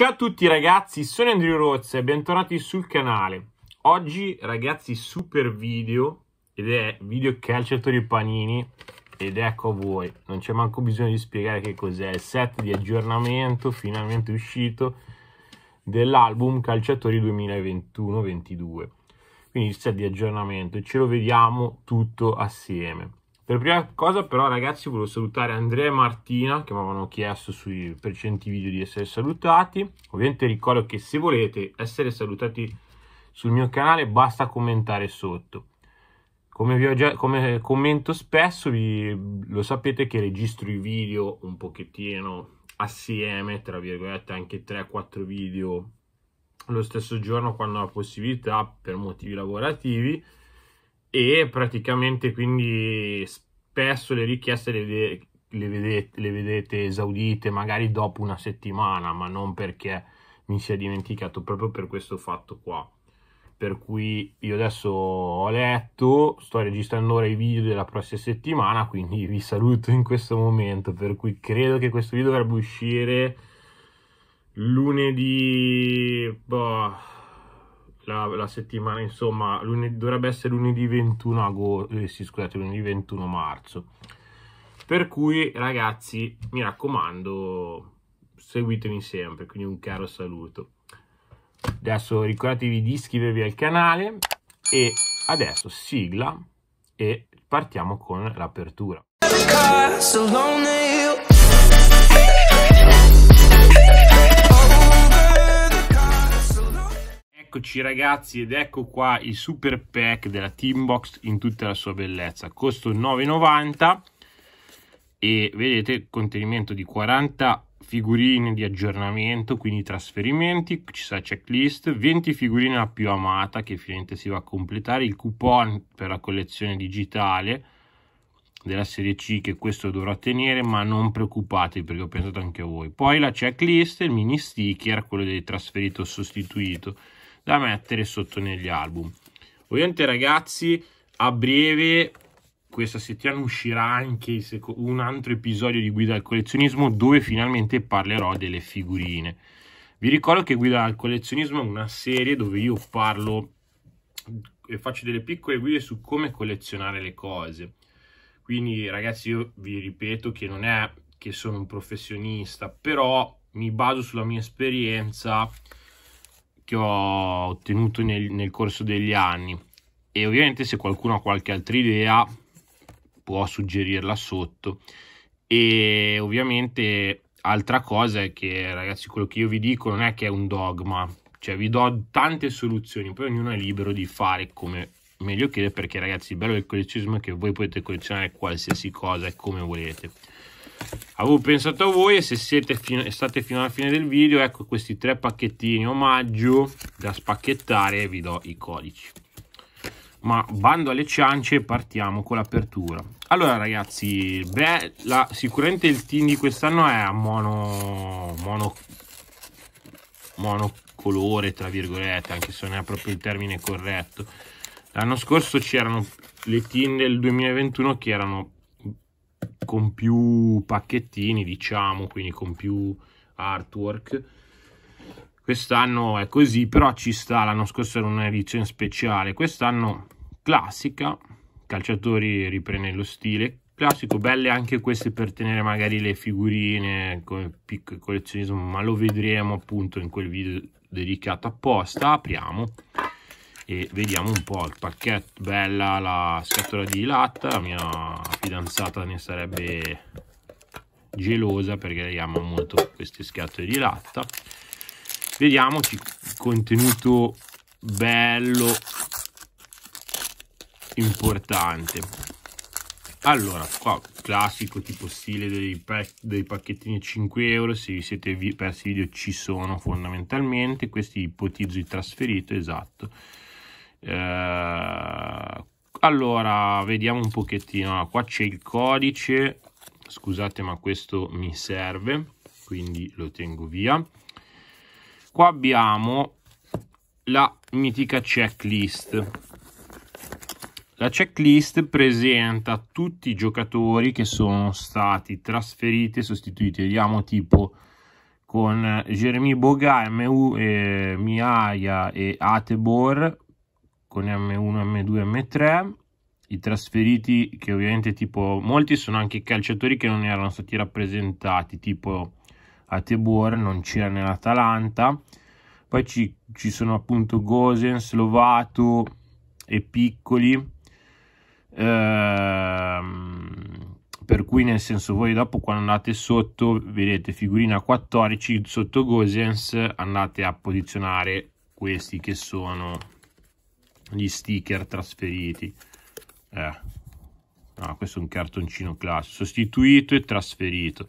Ciao a tutti ragazzi, sono Andrew Rozza e bentornati sul canale. Oggi ragazzi super video ed è video calciatori panini ed ecco a voi. Non c'è manco bisogno di spiegare che cos'è il set di aggiornamento finalmente uscito dell'album Calciatori 2021-22. Quindi il set di aggiornamento, ce lo vediamo tutto assieme. Per prima cosa però ragazzi volevo salutare Andrea e Martina che mi avevano chiesto sui precedenti video di essere salutati. Ovviamente ricordo che se volete essere salutati sul mio canale basta commentare sotto. Come, vi ho già, come commento spesso vi, lo sapete che registro i video un pochettino assieme, tra virgolette anche 3-4 video lo stesso giorno quando ho la possibilità per motivi lavorativi e praticamente quindi spesso le richieste le, le, vedete, le vedete esaudite magari dopo una settimana, ma non perché mi sia dimenticato, proprio per questo fatto qua per cui io adesso ho letto, sto registrando ora i video della prossima settimana, quindi vi saluto in questo momento, per cui credo che questo video dovrebbe uscire lunedì... Boh la, la settimana, insomma, lunedì, dovrebbe essere lunedì 21 agosto, eh, sì, scusate, lunedì 21 marzo. Per cui, ragazzi, mi raccomando, seguitemi sempre, quindi un caro saluto. Adesso ricordatevi di iscrivervi al canale e adesso sigla e partiamo con l'apertura. Eccoci ragazzi ed ecco qua il super pack della Teambox in tutta la sua bellezza. Costo 9,90 e vedete contenimento di 40 figurine di aggiornamento, quindi trasferimenti, ci sarà checklist, 20 figurine la più amata che finalmente si va a completare, il coupon per la collezione digitale della serie C che questo dovrà tenere, ma non preoccupatevi perché ho pensato anche a voi. Poi la checklist, il mini sticker, quello del trasferito sostituito da mettere sotto negli album. Ovviamente ragazzi, a breve questa settimana uscirà anche un altro episodio di Guida al collezionismo dove finalmente parlerò delle figurine. Vi ricordo che Guida al collezionismo è una serie dove io parlo e faccio delle piccole guide su come collezionare le cose. Quindi ragazzi io vi ripeto che non è che sono un professionista, però mi baso sulla mia esperienza che ho ottenuto nel, nel corso degli anni e ovviamente se qualcuno ha qualche altra idea può suggerirla sotto e ovviamente altra cosa è che ragazzi quello che io vi dico non è che è un dogma cioè vi do tante soluzioni poi ognuno è libero di fare come meglio crede perché ragazzi il bello del collezionismo è che voi potete collezionare qualsiasi cosa e come volete avevo pensato a voi e se siete fino, state fino alla fine del video ecco questi tre pacchettini omaggio da spacchettare e vi do i codici ma bando alle ciance partiamo con l'apertura allora ragazzi beh, la, sicuramente il team di quest'anno è a mono, mono monocolore tra virgolette anche se non è proprio il termine corretto l'anno scorso c'erano le team del 2021 che erano con più pacchettini, diciamo, quindi con più artwork. Quest'anno è così, però ci sta, l'anno scorso era un'edizione speciale, quest'anno classica, calciatori riprende lo stile classico, belle anche queste per tenere magari le figurine come piccolo collezionismo, ma lo vedremo appunto in quel video dedicato apposta. Apriamo e vediamo un po' il pacchetto bella la scatola di latta la mia fidanzata ne sarebbe gelosa perché lei ama molto queste scatole di latta vediamo contenuto bello importante allora qua classico tipo stile dei, dei pacchettini 5 euro se vi siete persi i video ci sono fondamentalmente questi ipotizzo di trasferito esatto eh, allora vediamo un pochettino ah, qua c'è il codice scusate ma questo mi serve quindi lo tengo via qua abbiamo la mitica checklist la checklist presenta tutti i giocatori che sono stati trasferiti e sostituiti vediamo tipo con Jeremy Boga, MU, eh, Miaia e Atebor con M1, M2, M3 i trasferiti che ovviamente tipo molti sono anche calciatori che non erano stati rappresentati tipo a Tebor non c'era nell'Atalanta poi ci, ci, sono appunto Gosen, Lovato e Piccoli ehm, per cui nel senso voi dopo quando andate sotto vedete figurina 14 sotto Gosens andate a posizionare questi che sono gli sticker trasferiti eh. no, questo è un cartoncino classico sostituito e trasferito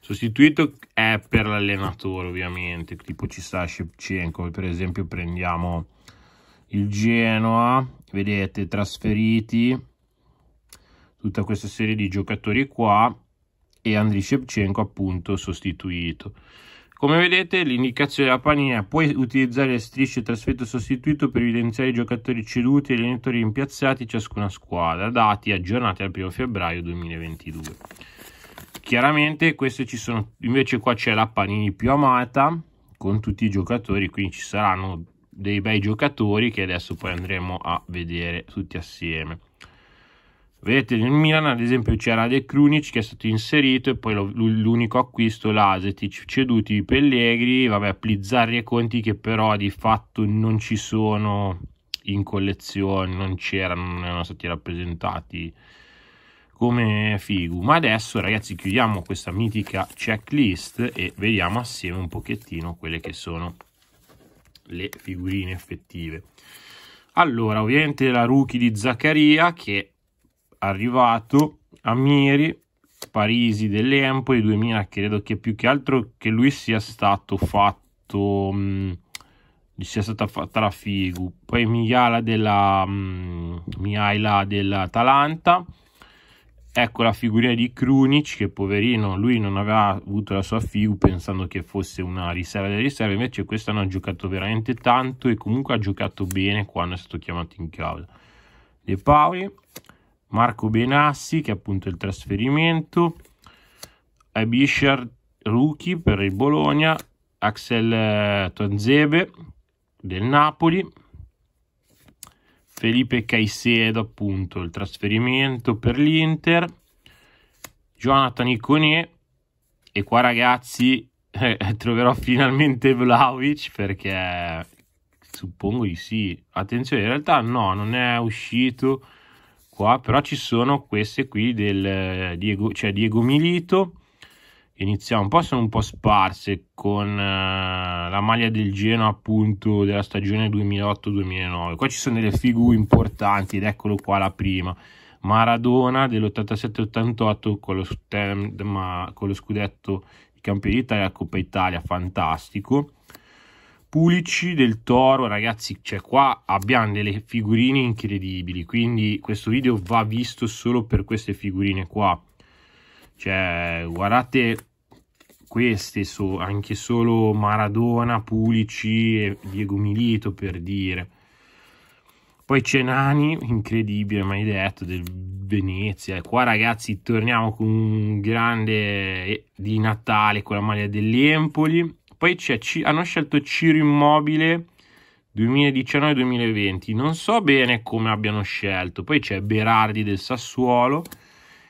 sostituito è per l'allenatore ovviamente tipo ci sta Shevchenko per esempio prendiamo il Genoa vedete trasferiti tutta questa serie di giocatori qua e Andriy Shevchenko appunto sostituito come vedete l'indicazione della panina puoi utilizzare le strisce trasferito sostituito per evidenziare i giocatori ceduti e gli allenatori rimpiazzati ciascuna squadra, dati aggiornati al 1 febbraio 2022. Chiaramente queste ci sono, invece qua c'è la panini più amata con tutti i giocatori, quindi ci saranno dei bei giocatori che adesso poi andremo a vedere tutti assieme. Vedete, nel Milan ad esempio c'era De Krunic che è stato inserito e poi lo, l'unico acquisto l'Asetic, ceduti i Pellegri, vabbè, Plizzarri e Conti che però di fatto non ci sono in collezione, non c'erano, non erano stati rappresentati come figu. Ma adesso ragazzi chiudiamo questa mitica checklist e vediamo assieme un pochettino quelle che sono le figurine effettive. Allora, ovviamente la rookie di Zaccaria che arrivato a Parisi Parisi dell'Empoli 2000, credo che più che altro che lui sia stato fatto, mh, mm, sia stata fatta la figu, poi Miala della, mm, Miala dell'Atalanta, ecco la figurina di Krunic che poverino lui non aveva avuto la sua figu pensando che fosse una riserva delle riserve invece quest'anno ha giocato veramente tanto e comunque ha giocato bene quando è stato chiamato in causa De Paoli Marco Benassi che è appunto il trasferimento, Abishar Ruki per il Bologna, Axel eh, Tonzebe del Napoli, Felipe Caicedo appunto il trasferimento per l'Inter, Jonathan Iconé e qua ragazzi eh, troverò finalmente Vlaovic perché suppongo di sì, attenzione in realtà no non è uscito qua, però ci sono queste qui del eh, Diego, cioè Diego Milito, iniziamo un po', sono un po' sparse con eh, la maglia del Genoa appunto della stagione 2008-2009. Qua ci sono delle figure importanti ed eccolo qua la prima. Maradona dell'87-88 con, con lo scudetto di campione d'Italia, Coppa Italia, fantastico Pulici del Toro, ragazzi, cioè qua abbiamo delle figurine incredibili, quindi questo video va visto solo per queste figurine qua. Cioè, guardate queste, so, anche solo Maradona, Pulici e Diego Milito per dire. Poi c'è Nani, incredibile, mai detto, del Venezia. E qua ragazzi torniamo con un grande eh, di Natale con la maglia dell'Empoli poi C- hanno scelto Ciro Immobile 2019-2020. Non so bene come abbiano scelto. Poi c'è Berardi del Sassuolo.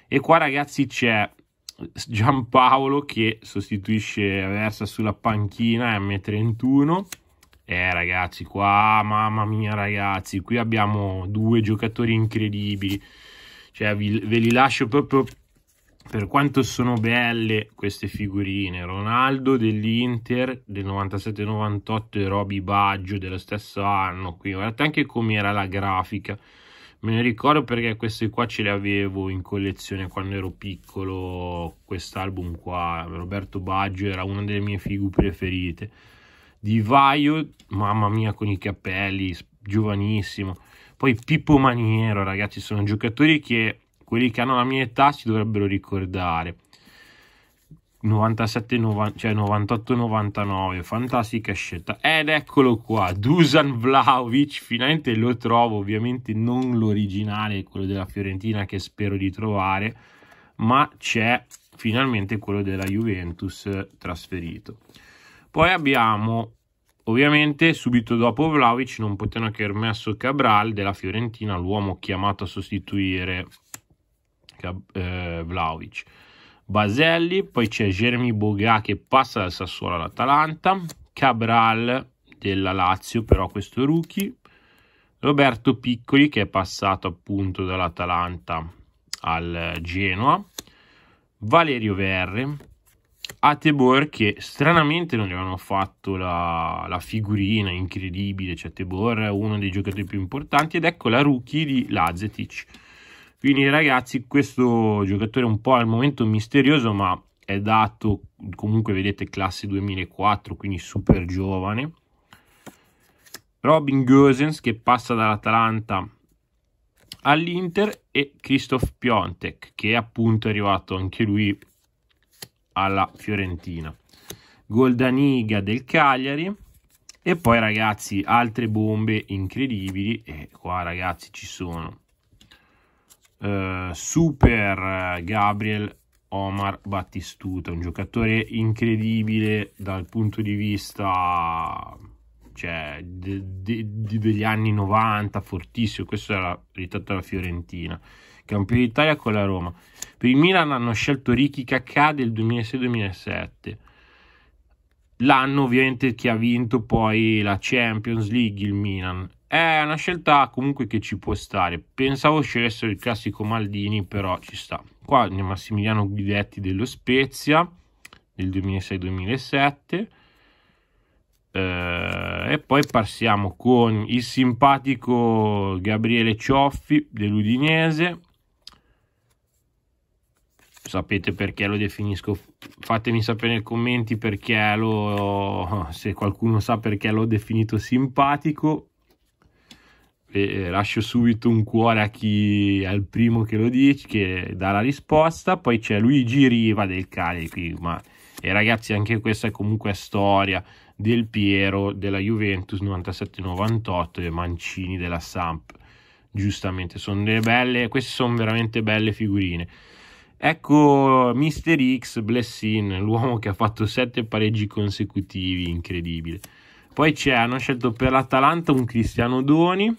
E qua, ragazzi, c'è Giampaolo che sostituisce Versa sulla panchina M31. Eh, ragazzi, qua, mamma mia, ragazzi, qui abbiamo due giocatori incredibili. Cioè, vi, ve li lascio proprio per quanto sono belle queste figurine, Ronaldo dell'Inter del 97-98 e Roby Baggio dello stesso anno, qui guardate anche com'era la grafica, me ne ricordo perché queste qua ce le avevo in collezione quando ero piccolo, quest'album qua, Roberto Baggio era una delle mie figu preferite, Di Vaio, mamma mia con i capelli, giovanissimo, poi Pippo Maniero ragazzi, sono giocatori che quelli che hanno la mia età si dovrebbero ricordare. 97, 90, cioè 98, 99, fantastica scelta. Ed eccolo qua, Dusan Vlaovic, finalmente lo trovo, ovviamente non l'originale, quello della Fiorentina che spero di trovare, ma c'è finalmente quello della Juventus eh, trasferito. Poi abbiamo Ovviamente subito dopo Vlaovic non potevano che aver messo Cabral della Fiorentina, l'uomo chiamato a sostituire eh, Vlaovic. Baselli, poi c'è Jeremy Boga che passa dal Sassuolo all'Atalanta, Cabral della Lazio, però questo rookie, Roberto Piccoli che è passato appunto dall'Atalanta al Genoa, Valerio Verre, Atebor che stranamente non gli avevano fatto la, la figurina incredibile, cioè Atebor è uno dei giocatori più importanti ed ecco la rookie di Lazetic quindi ragazzi, questo giocatore è un po' al momento misterioso, ma è dato comunque vedete classe 2004, quindi super giovane. Robin Gosens che passa dall'Atalanta all'Inter e Christoph Piontek che è appunto arrivato anche lui alla Fiorentina. Goldaniga del Cagliari e poi ragazzi altre bombe incredibili e qua ragazzi ci sono eh, super Gabriel Omar Battistuta, un giocatore incredibile dal punto di vista cioè, de, de, de degli anni 90, fortissimo, questo era ritratto alla Fiorentina, campione d'Italia con la Roma. Per il Milan hanno scelto Ricky Cacca del 2006-2007, l'anno ovviamente che ha vinto poi la Champions League il Milan è una scelta comunque che ci può stare. Pensavo scegliessero il classico Maldini, però ci sta. Qua Massimiliano Guidetti dello Spezia del 2006-2007. Eh, e poi passiamo con il simpatico Gabriele Cioffi dell'Udinese. Sapete perché lo definisco? Fatemi sapere nei commenti perché lo, se qualcuno sa perché l'ho definito simpatico e lascio subito un cuore a chi è il primo che lo dice, che dà la risposta. Poi c'è Luigi Riva del Calipi, ma e ragazzi anche questa è comunque storia del Piero, della Juventus 97-98 e Mancini della Samp. Giustamente, sono delle belle, queste sono veramente belle figurine. Ecco Mister X Blessin, l'uomo che ha fatto sette pareggi consecutivi, incredibile. Poi c'è, hanno scelto per l'Atalanta un Cristiano Doni,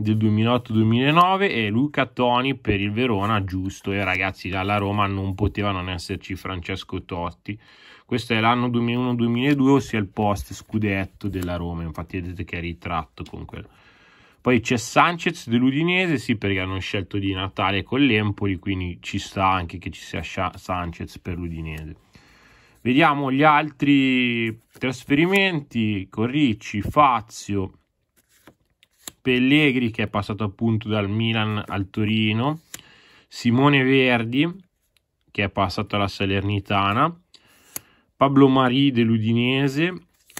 del 2008-2009 e Luca Toni per il Verona, giusto, e ragazzi dalla Roma non poteva non esserci Francesco Totti. Questo è l'anno 2001-2002, ossia il post scudetto della Roma, infatti vedete che è ritratto con quello. Poi c'è Sanchez dell'Udinese, sì perché hanno scelto di Natale con l'Empoli, quindi ci sta anche che ci sia Sanchez per l'Udinese. Vediamo gli altri trasferimenti con Ricci, Fazio, Pellegri che è passato appunto dal Milan al Torino, Simone Verdi che è passato alla Salernitana, Pablo Marì dell'Udinese,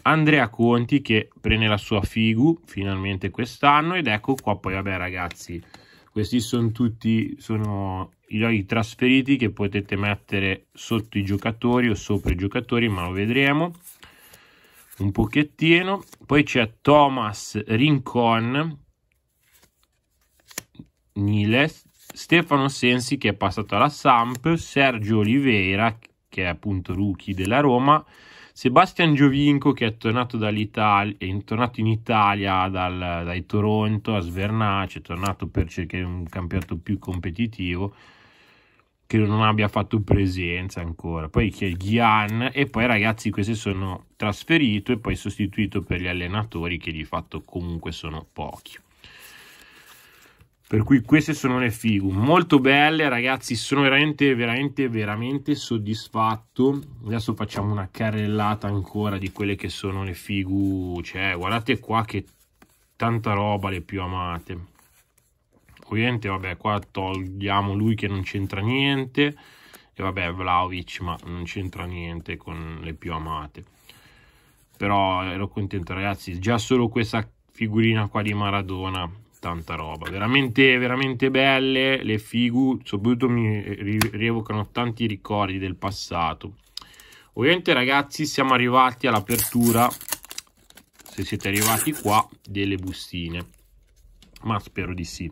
Andrea Conti che prende la sua Figu finalmente quest'anno ed ecco qua poi vabbè ragazzi questi sono tutti sono i trasferiti che potete mettere sotto i giocatori o sopra i giocatori ma lo vedremo un pochettino. Poi c'è Thomas Rincon, Niles, Stefano Sensi che è passato alla Samp, Sergio Oliveira che è appunto rookie della Roma, Sebastian Giovinco che è tornato, è tornato in Italia dal, dai Toronto a Svernace, è cioè tornato per cercare un campionato più competitivo, che non abbia fatto presenza ancora. Poi che Gian e poi ragazzi questi sono trasferito e poi sostituito per gli allenatori che di fatto comunque sono pochi. Per cui queste sono le figure. molto belle ragazzi, sono veramente, veramente, veramente soddisfatto. Adesso facciamo una carrellata ancora di quelle che sono le figure. cioè guardate qua che tanta roba le più amate accogliente, vabbè qua togliamo lui che non c'entra niente, e vabbè Vlaovic ma non c'entra niente con le più amate. Però ero contento ragazzi, già solo questa figurina qua di Maradona, tanta roba, veramente, veramente belle le figu, soprattutto mi rievocano tanti ricordi del passato. Ovviamente ragazzi siamo arrivati all'apertura, se siete arrivati qua, delle bustine ma spero di sì.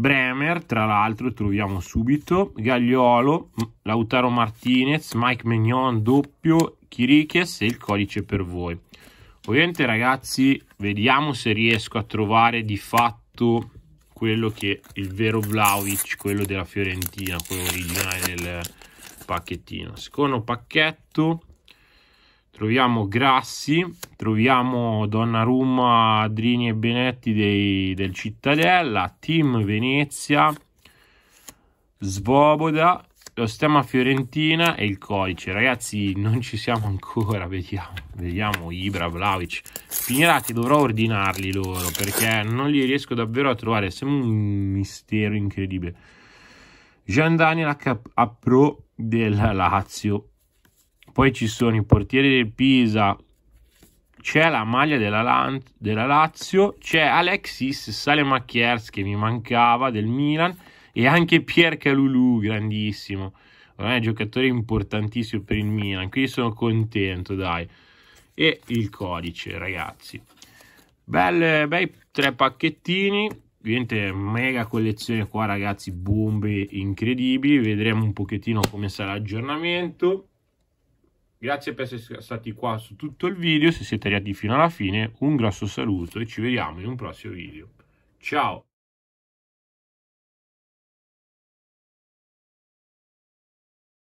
Bremer, tra l'altro, troviamo subito, Gagliolo, Lautaro Martinez, Mike Mignon, doppio, Chiriches e il codice per voi. Ovviamente ragazzi, vediamo se riesco a trovare di fatto quello che è il vero Vlaovic, quello della Fiorentina, quello originale del pacchettino. Secondo pacchetto, troviamo Grassi, troviamo Donnarumma, Drini e Benetti dei, del Cittadella, Team Venezia, Svoboda, lo stemma Fiorentina e il codice. Ragazzi, non ci siamo ancora, vediamo, vediamo Ibra, Vlaovic. Finirati dovrò ordinarli loro perché non li riesco davvero a trovare, sembra un mistero incredibile. Gian Daniel H. Pro della Lazio poi ci sono i portieri del Pisa, c'è la maglia della, Lan- della Lazio, c'è Alexis Salemachiers che mi mancava del Milan e anche Pier Calulu, grandissimo. Ormai è un giocatore importantissimo per il Milan, quindi sono contento, dai. E il codice, ragazzi. Belle, bei tre pacchettini. Ovviamente mega collezione qua, ragazzi, bombe incredibili. Vedremo un pochettino come sarà l'aggiornamento Grazie per essere stati qua su tutto il video, se siete arrivati fino alla fine un grosso saluto e ci vediamo in un prossimo video. Ciao!